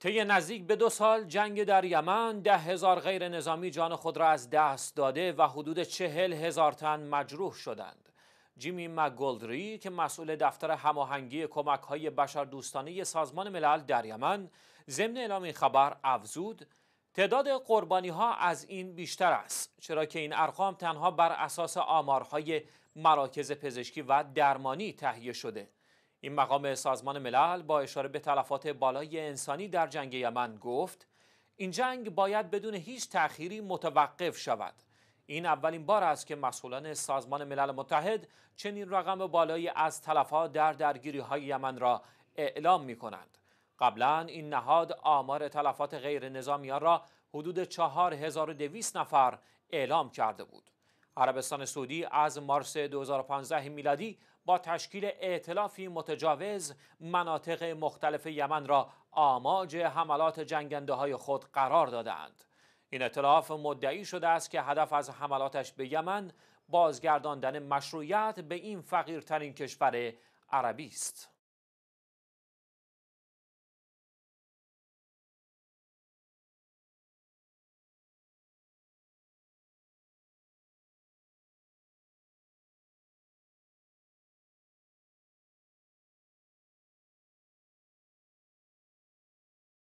طی نزدیک به دو سال جنگ در یمن ده هزار غیر نظامی جان خود را از دست داده و حدود چهل هزار تن مجروح شدند. جیمی مگولدری که مسئول دفتر هماهنگی کمک های بشر دوستانه سازمان ملل در یمن ضمن اعلام این خبر افزود تعداد قربانی ها از این بیشتر است چرا که این ارقام تنها بر اساس آمارهای مراکز پزشکی و درمانی تهیه شده این مقام سازمان ملل با اشاره به تلفات بالای انسانی در جنگ یمن گفت این جنگ باید بدون هیچ تأخیری متوقف شود این اولین بار است که مسئولان سازمان ملل متحد چنین رقم بالایی از تلفات در درگیری های یمن را اعلام می کنند قبلا این نهاد آمار تلفات غیر نظامیان را حدود 4200 نفر اعلام کرده بود عربستان سعودی از مارس 2015 میلادی با تشکیل ائتلافی متجاوز مناطق مختلف یمن را آماج حملات جنگنده های خود قرار دادند. این ائتلاف مدعی شده است که هدف از حملاتش به یمن بازگرداندن مشروعیت به این فقیرترین کشور عربی است.